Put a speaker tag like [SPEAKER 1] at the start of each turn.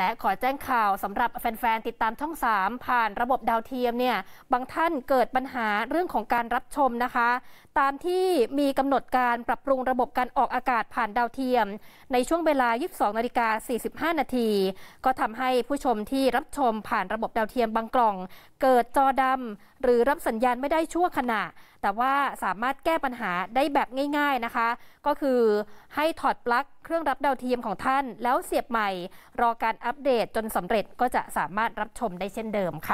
[SPEAKER 1] และขอแจ้งข่าวสำหรับแฟนๆ ติดตามช่อง 3 ผ่านระบบดาวเทียมเนี่ยบางท่านเกิดปัญหาเรื่องของการรับชมนะคะ ตามที่มีกำหนดการปรับปรุงระบบการออกอากาศผ่านดาวเทียม ในช่วงเวลา 22นาฬิกา45 นาที ก็ทำให้ผู้ชมที่รับชมผ่านระบบดาวเทียมบางกล่อง เกิดจอดำหรือรับสัญญาณไม่ได้ชั่วขณะแต่ว่าสามารถแก้ปัญหาได้แบบง่ายๆนะคะ ก็คือให้ถอดปลั๊กเครื่องรับดาวเทียมของท่านแล้วเสียบใหม่รอการอัปเดตจนสำเร็จก็จะสามารถรับชมได้เช่นเดิมค่ะ